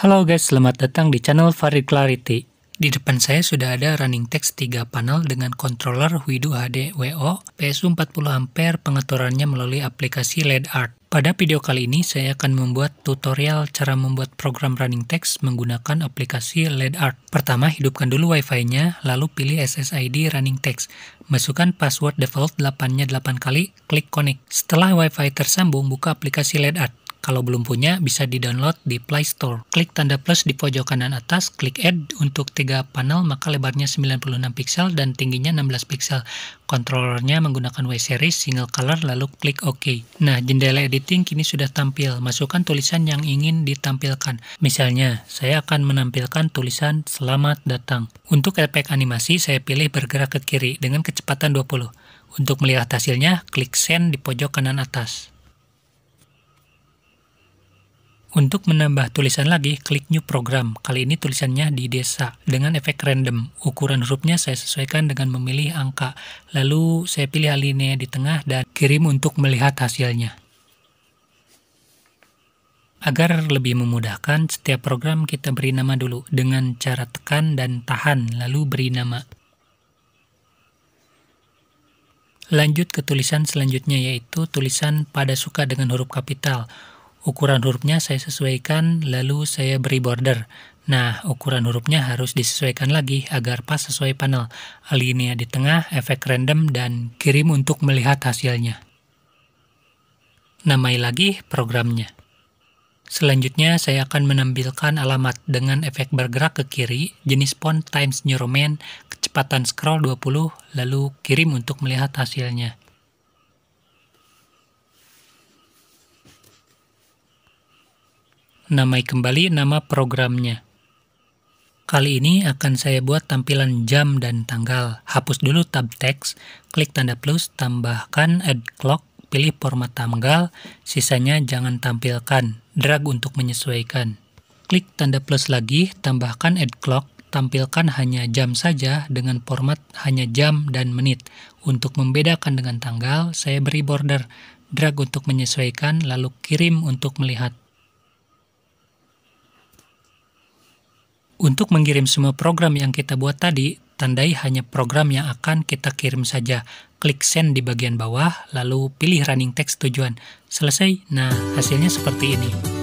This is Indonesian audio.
Halo guys, selamat datang di channel Farid Clarity. Di depan saya sudah ada running text 3 panel dengan controller Huidu HD WO, PSU 40 ampere, pengaturannya melalui aplikasi LED Art. Pada video kali ini saya akan membuat tutorial cara membuat program running text menggunakan aplikasi LED Art. Pertama, hidupkan dulu Wi-Fi-nya, lalu pilih SSID running text. Masukkan password default 8-nya 8 kali, klik connect. Setelah Wi-Fi tersambung, buka aplikasi LED Art. Kalau belum punya, bisa di-download di Play Store. Klik tanda plus di pojok kanan atas, klik Add untuk tiga panel, maka lebarnya 96 pixel dan tingginya 16 pixel. Kontrolernya menggunakan Y-Series single color, lalu klik OK. Nah, jendela editing kini sudah tampil. Masukkan tulisan yang ingin ditampilkan. Misalnya, saya akan menampilkan tulisan Selamat Datang. Untuk efek animasi, saya pilih bergerak ke kiri dengan kecepatan 20. Untuk melihat hasilnya, klik Send di pojok kanan atas. Untuk menambah tulisan lagi, klik New Program. Kali ini tulisannya di desa dengan efek random. Ukuran hurufnya saya sesuaikan dengan memilih angka. Lalu saya pilih alinea di tengah dan kirim untuk melihat hasilnya. Agar lebih memudahkan, setiap program kita beri nama dulu dengan cara tekan dan tahan, lalu beri nama. Lanjut ke tulisan selanjutnya yaitu tulisan pada suka dengan huruf kapital ukuran hurufnya saya sesuaikan lalu saya beri border. Nah, ukuran hurufnya harus disesuaikan lagi agar pas sesuai panel. Alinea di tengah, efek random, dan kirim untuk melihat hasilnya. Namai lagi programnya. Selanjutnya, saya akan menampilkan alamat dengan efek bergerak ke kiri, jenis font Times New Roman, kecepatan scroll 20, lalu kirim untuk melihat hasilnya. namai kembali nama programnya. Kali ini akan saya buat tampilan jam dan tanggal. Hapus dulu tab text, klik tanda plus, tambahkan add clock, pilih format tanggal, sisanya jangan tampilkan, drag untuk menyesuaikan. Klik tanda plus lagi, tambahkan add clock, tampilkan hanya jam saja dengan format hanya jam dan menit. Untuk membedakan dengan tanggal, saya beri border, drag untuk menyesuaikan, lalu kirim untuk melihat. Untuk mengirim semua program yang kita buat tadi, tandai hanya program yang akan kita kirim saja. Klik send di bagian bawah, lalu pilih running text tujuan. Selesai. Nah, hasilnya seperti ini.